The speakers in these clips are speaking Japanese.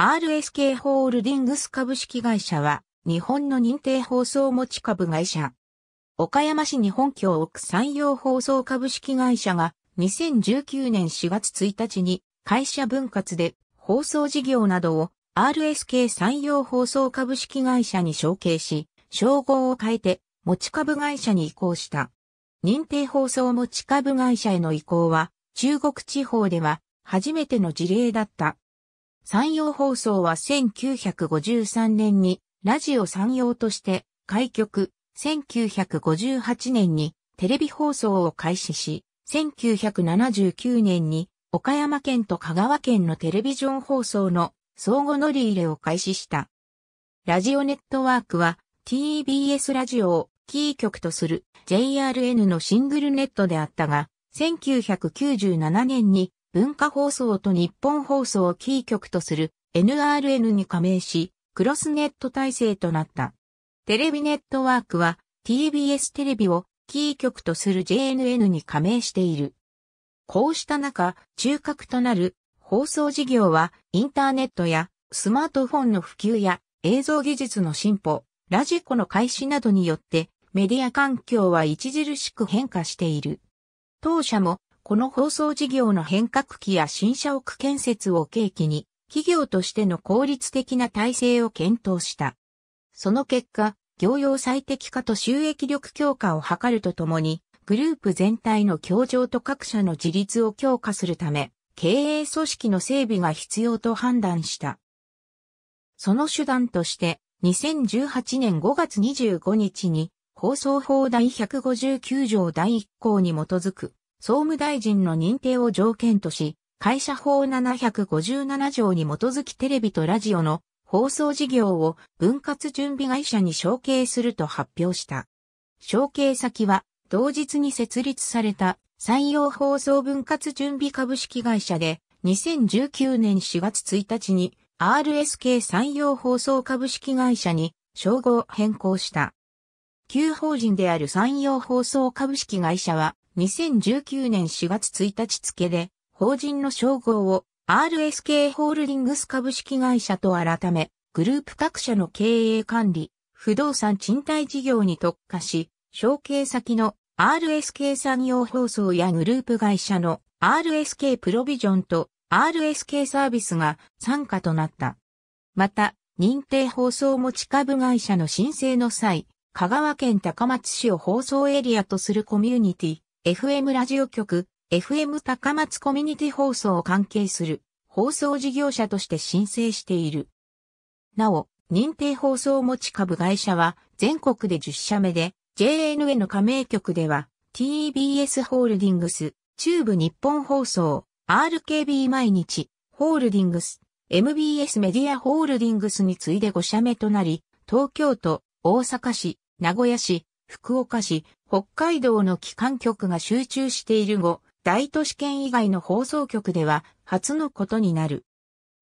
RSK ホールディングス株式会社は、日本の認定放送持ち株会社。岡山市に本拠を置く山陽放送株式会社が、2019年4月1日に、会社分割で、放送事業などを、RSK 山陽放送株式会社に承継し、称号を変えて、持ち株会社に移行した。認定放送持ち株会社への移行は、中国地方では、初めての事例だった。山陽放送は1953年にラジオ山陽として開局、1958年にテレビ放送を開始し、1979年に岡山県と香川県のテレビジョン放送の相互乗り入れを開始した。ラジオネットワークは TBS ラジオをキー局とする JRN のシングルネットであったが、1997年に文化放送と日本放送をキー局とする NRN に加盟し、クロスネット体制となった。テレビネットワークは TBS テレビをキー局とする JNN に加盟している。こうした中、中核となる放送事業はインターネットやスマートフォンの普及や映像技術の進歩、ラジコの開始などによってメディア環境は著しく変化している。当社もこの放送事業の変革期や新社屋建設を契機に、企業としての効率的な体制を検討した。その結果、業用最適化と収益力強化を図るとともに、グループ全体の協調と各社の自立を強化するため、経営組織の整備が必要と判断した。その手段として、2018年5月25日に、放送法第159条第1項に基づく、総務大臣の認定を条件とし、会社法757条に基づきテレビとラジオの放送事業を分割準備会社に承継すると発表した。承継先は同日に設立された山陽放送分割準備株式会社で2019年4月1日に RSK 山陽放送株式会社に称号変更した。旧法人である山陽放送株式会社は2019年4月1日付で、法人の称号を RSK ホールディングス株式会社と改め、グループ各社の経営管理、不動産賃貸事業に特化し、承継先の RSK 産業放送やグループ会社の RSK プロビジョンと RSK サービスが参加となった。また、認定放送持ち株会社の申請の際、香川県高松市を放送エリアとするコミュニティ、FM ラジオ局、FM 高松コミュニティ放送を関係する放送事業者として申請している。なお、認定放送持ち株会社は全国で10社目で、JNN 加盟局では TBS ホールディングス、中部日本放送、RKB 毎日、ホールディングス、MBS メディアホールディングスに次いで5社目となり、東京都、大阪市、名古屋市、福岡市、北海道の機関局が集中している後、大都市圏以外の放送局では初のことになる。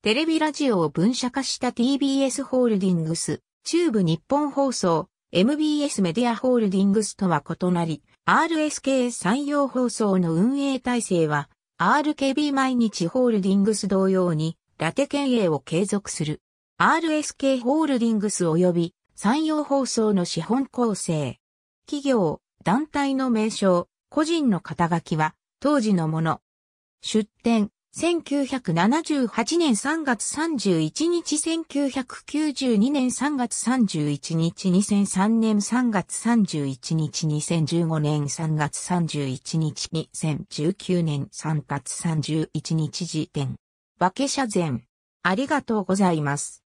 テレビラジオを分社化した TBS ホールディングス、中部日本放送、MBS メディアホールディングスとは異なり、RSK 山陽放送の運営体制は、RKB 毎日ホールディングス同様に、ラテ県営を継続する。RSK ホールディングス及び山陽放送の資本構成。企業、団体の名称、個人の肩書きは、当時のもの。出展、1978年3月31日、1992年3月31日、2003年3月31日、2015年3月31日、2019年3月31日時点。分け者前。ありがとうございます。